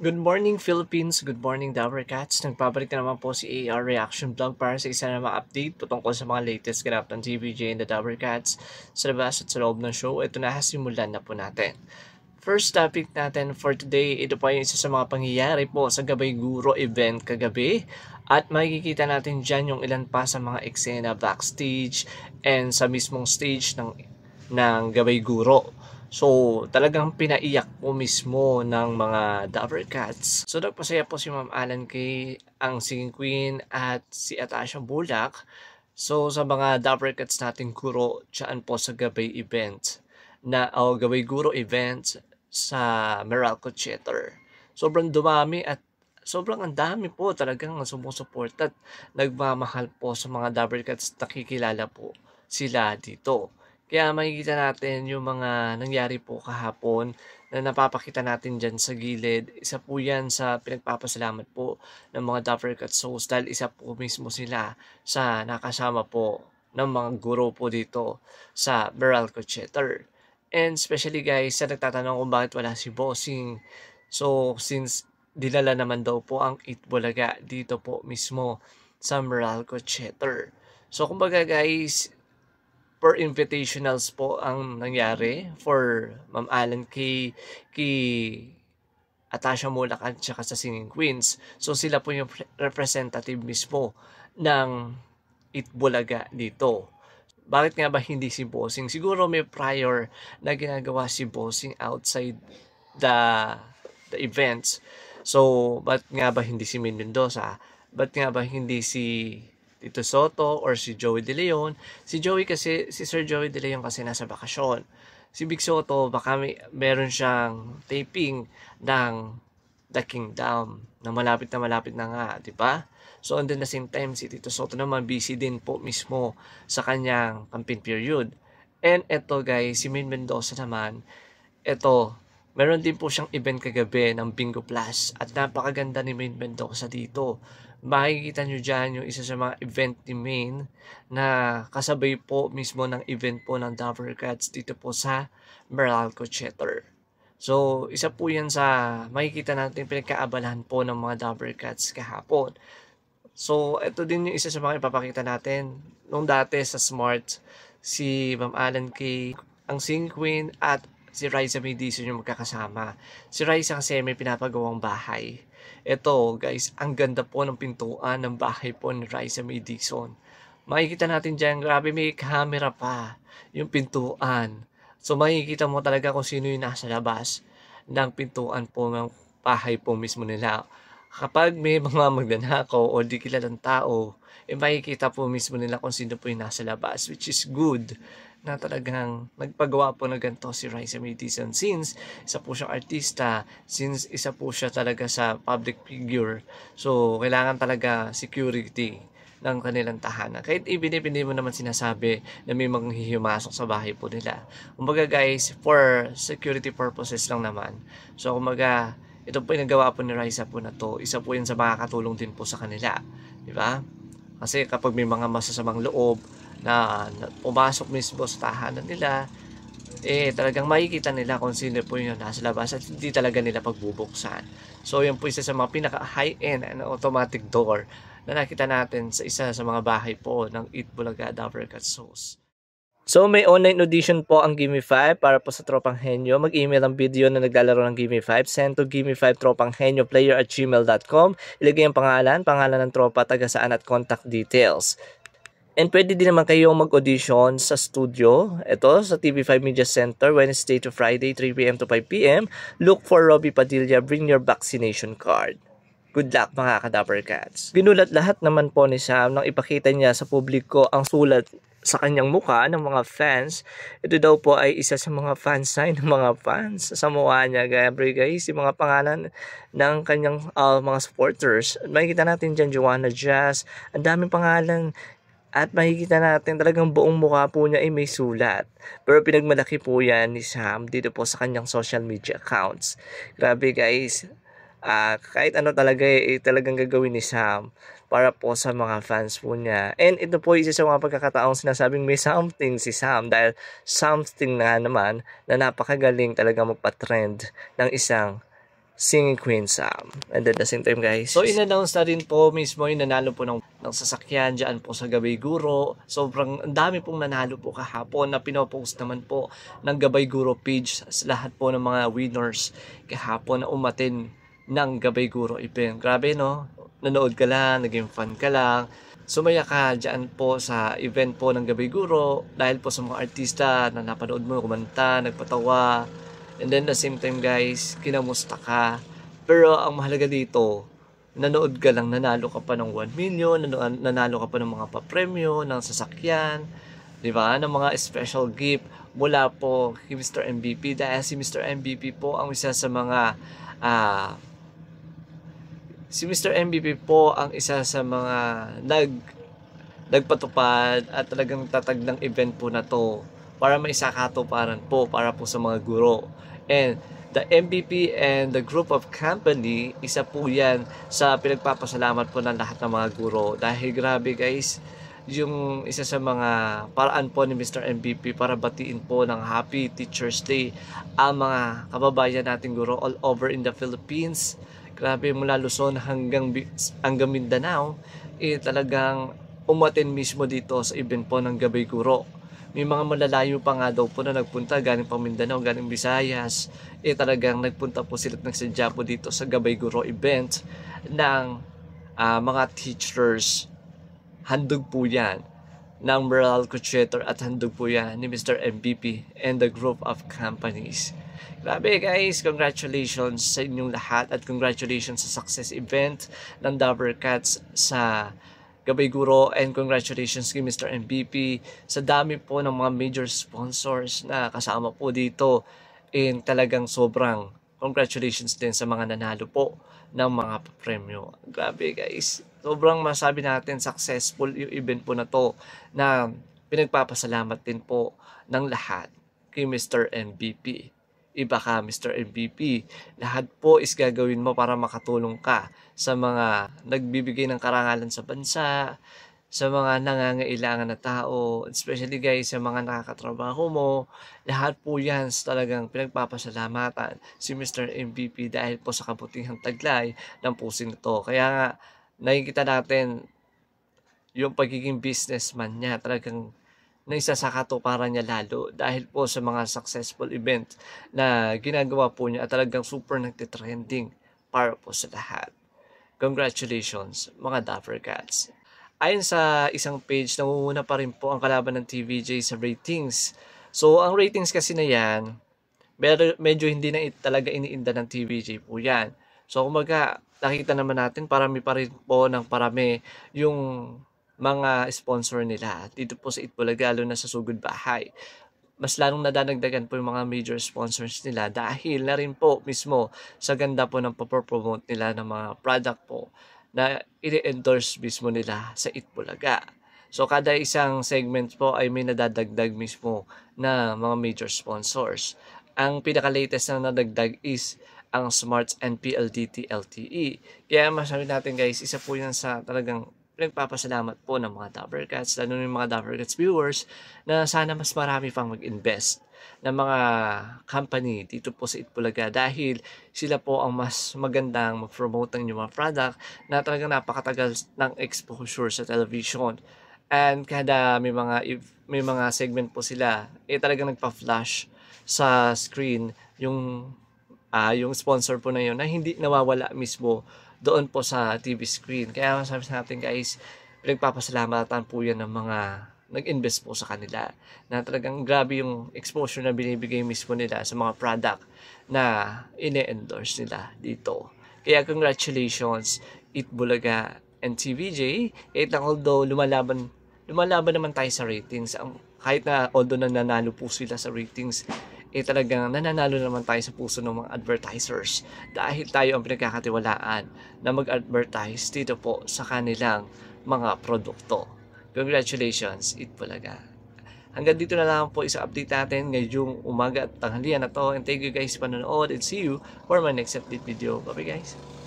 Good morning Philippines, good morning Dower Cats. Nagbabalik na naman po si AR Reaction Vlog para sa isa na mga update patungkol sa mga latest ganap ng TVJ and the Dower Cats sa labas at sa loob ng show. Ito na simulan na po natin. First topic natin for today, ito pa yung isa sa mga pangyayari po sa Gabay Guro event kagabi. At makikita natin dyan yung ilan pa sa mga eksena backstage and sa mismong stage ng, ng Gabay Guro So, talagang pinaiyak ko mismo ng mga Dover Cats. So, nagpasaya po si Ma'am Alan Kay, ang singing queen at si Atasha Bulak. So, sa mga Dover Cats natin kuro, dyan po sa gabay event na o oh, gabay guro event sa Meralco Theater. Sobrang dumami at sobrang ang dami po talagang sumusuporta at nagmamahal po sa mga Dover Cats nakikilala po sila dito. Kaya makikita natin yung mga nangyari po kahapon na napapakita natin dyan sa gilid. Isa po yan sa pinagpapasalamat po ng mga Dapper Cut Souls dahil isa po mismo sila sa nakasama po ng mga guro po dito sa Beralco Theater. And especially guys, sa nagtatanong kung bakit wala si Bossing. So, since dinala naman daw po ang Itbulaga dito po mismo sa Meralco Theater. So, kumbaga guys, per invitationals po ang nangyari for Ma'am Allen kay, kay Atasha Mulak at saka sa Singing Queens. So sila po yung representative mismo ng Itbulaga dito. Bakit nga ba hindi si Bossing? Siguro may prior na ginagawa si Bossing outside the, the events. So, ba't nga ba hindi si Mendoza? Bakit nga ba hindi si Tito Soto or si Joey De Leon. Si Joey kasi, si Sir Joey De Leon kasi nasa bakasyon. Si Big Soto, baka may, meron siyang taping ng The Kingdom na malapit na malapit na nga, di ba? So, and then the same time, si Tito Soto naman busy din po mismo sa kanyang campaign period. And eto guys, si Min Mendoza naman, eto, meron din po siyang event kagabi ng Bingo Plus at napakaganda ni Main Mendoza dito makikita nyo dyan yung isa sa mga event ni Main na kasabay po mismo ng event po ng Dover Cats dito po sa Meralco Cheddar. So, isa po yan sa makikita natin pinagkaabalahan po ng mga Dover Cats kahapon. So, ito din yung isa sa mga ipapakita natin. Nung dati sa Smart, si Ma'am Alan K, ang Sing Queen at si Ryza may Dison yung magkakasama. Si Ryza kasi may pinapagawang bahay. Ito, guys, ang ganda po ng pintuan ng bahay po ni Ryza may Dison. Makikita natin dyan, grabe may camera pa yung pintuan. So makikita mo talaga kung sino yung nasa labas ng pintuan po ng bahay po mismo nila. Kapag may mga magnanakaw o di kilalang tao, eh makikita po mismo nila kung sino po yung nasa labas, which is good na talagang nagpagawa po na ganito si Raisa May Dizon since isa po siyang artista, since isa po siya talaga sa public figure. So, kailangan talaga security ng kanilang tahanan. Kahit ibinibili mo naman sinasabi na may manghihimasok sa bahay po nila. Kumbaga guys, for security purposes lang naman. So kumbaga, ito po yung nagawa po ni Raisa po na to. Isa po yun sa mga katulong din po sa kanila. Di ba? Kasi kapag may mga masasamang loob, na pumasok mismo sa tahanan nila eh talagang makikita nila kung sino po yun nasa labas at hindi talaga nila pagbubuksan. So yun po isa sa mga pinaka high end and automatic door na nakita natin sa isa sa mga bahay po ng Eat Bulaga Dabracat Sauce. So may online audition po ang Gimme 5 para po sa Tropang Henyo. Mag-email ang video na naglalaro ng Gimme 5. Send to Gimme 5 Tropang Henyo player at gmail.com. Ilagay ang pangalan, pangalan ng tropa, taga saan at contact details. And pwede din naman kayong mag-audition sa studio. Ito, sa TV5 Media Center, Wednesday to Friday, 3pm to 5pm. Look for Robbie Padilla, bring your vaccination card. Good luck mga kadaper cats. Ginulat lahat naman po ni Sam nang ipakita niya sa publiko ang sulat sa kanyang mukha ng mga fans. Ito daw po ay isa sa mga fan sign ng mga fans sa mukha niya. Gabriel guys, yung mga pangalan ng kanyang uh, mga supporters. Makikita natin dyan Joanna Jazz. Ang daming pangalan at makikita natin talagang buong mukha po niya ay may sulat. Pero pinagmalaki po yan ni Sam dito po sa kanyang social media accounts. Grabe guys, uh, kahit ano talaga eh, eh, talagang gagawin ni Sam para po sa mga fans po niya. And ito po isa sa mga pagkakataong sinasabing may something si Sam dahil something na naman na napakagaling talaga magpa-trend ng isang singing Queen Sam. And at the same time guys. So in-announce na rin po mismo yung nanalo po ng, ng sasakyan dyan po sa Gabay Guro. Sobrang ang dami pong nanalo po kahapon na pinopost naman po ng Gabay Guro page sa lahat po ng mga winners kahapon na umatin ng Gabay Guro event. Grabe no? Nanood ka lang, naging fan ka lang sumaya ka dyan po sa event po ng Gabay Guro dahil po sa mga artista na napanood mo, kumanta, nagpatawa, And then the same time guys, kinamusta ka. Pero ang mahalaga dito, nanood ka lang, nanalo ka pa ng 1 million, nanalo ka pa ng mga papremyo, ng sasakyan, di ba? Ng mga special gift mula po kay Mr. MVP. Dahil si Mr. MVP po ang isa sa mga uh, si Mr. MVP po ang isa sa mga nag nagpatupad at talagang tatag ng event po na to para maisakatuparan po para po sa mga guro. And the MVP and the group of company, isa po yan sa pinagpapasalamat po ng lahat ng mga guro. Dahil grabe guys, yung isa sa mga paraan po ni Mr. MVP para batiin po ng Happy Teacher's Day ang mga kababayan nating guro all over in the Philippines. Grabe mula Luzon hanggang, hanggang Mindanao, eh talagang umatin mismo dito sa event po ng Gabi Guro may mga malalayo pa nga daw po na nagpunta galing pa Mindanao, galing Visayas. Eh talagang nagpunta po sila ng sadya po dito sa Gabay Guro event ng uh, mga teachers. Handog po yan ng Merle Cuchetor at handog po yan ni Mr. MVP and the group of companies. Grabe guys, congratulations sa inyong lahat at congratulations sa success event ng Dover Cats sa Gabay Guro and congratulations kay Mr. MVP sa dami po ng mga major sponsors na kasama po dito in talagang sobrang congratulations din sa mga nanalo po ng mga premyo. Grabe guys, sobrang masabi natin successful yung event po na to na pinagpapasalamat din po ng lahat kay Mr. MVP iba eh, ka Mr. MVP. Lahat po is gagawin mo para makatulong ka sa mga nagbibigay ng karangalan sa bansa, sa mga nangangailangan na tao, especially guys sa mga nakakatrabaho mo, lahat po yan talagang pinagpapasalamatan si Mr. MVP dahil po sa kabutihang taglay ng pusing to. Kaya nga, nakikita natin yung pagiging businessman niya talagang na isa sa niya lalo dahil po sa mga successful event na ginagawa po niya at talagang super nagtitrending para po sa lahat. Congratulations mga Dapper Cats! Ayon sa isang page, nangunguna pa rin po ang kalaban ng TVJ sa ratings. So ang ratings kasi na yan, medyo hindi na talaga iniinda ng TVJ po yan. So kumbaga, nakita naman natin parami pa rin po ng parami yung mga sponsor nila dito po sa Itbulaga, lalo na sa Sugod Bahay. Mas lalong nadadagdagan po yung mga major sponsors nila dahil na rin po mismo sa ganda po ng papromote nila ng mga product po na i-endorse mismo nila sa Itbulaga. So kada isang segment po ay may nadadagdag mismo na mga major sponsors. Ang pinaka-latest na nadagdag is ang Smart and PLDT LTE. Kaya masabi natin guys, isa po yan sa talagang nagpapasalamat po ng mga Dapper Cats, lalo ng mga Dapper viewers, na sana mas marami pang mag-invest ng mga company dito po sa Itbulaga dahil sila po ang mas magandang mag-promote ng inyong mga product na talagang napakatagal ng exposure sa television. And kada may mga may mga segment po sila, eh talagang nagpa-flash sa screen yung uh, yung sponsor po na yun na hindi nawawala mismo doon po sa TV screen. Kaya masabi sa natin guys, pinagpapasalamatan po yan ng mga nag-invest po sa kanila na talagang grabe yung exposure na binibigay mismo nila sa mga product na ine-endorse nila dito. Kaya congratulations, Eat Bulaga and TVJ. Kahit eh, lang although lumalaban, lumalaban naman tayo sa ratings. Ang, kahit na although na nanalo po sila sa ratings, eh talagang nananalo naman tayo sa puso ng mga advertisers dahil tayo ang pinagkakatiwalaan na mag-advertise dito po sa kanilang mga produkto. Congratulations, Itbulaga! Hanggang dito na lang po isa update natin ngayong umaga at tanghalian na to. And thank you guys panonood and see you for my next update video. Bye bye guys!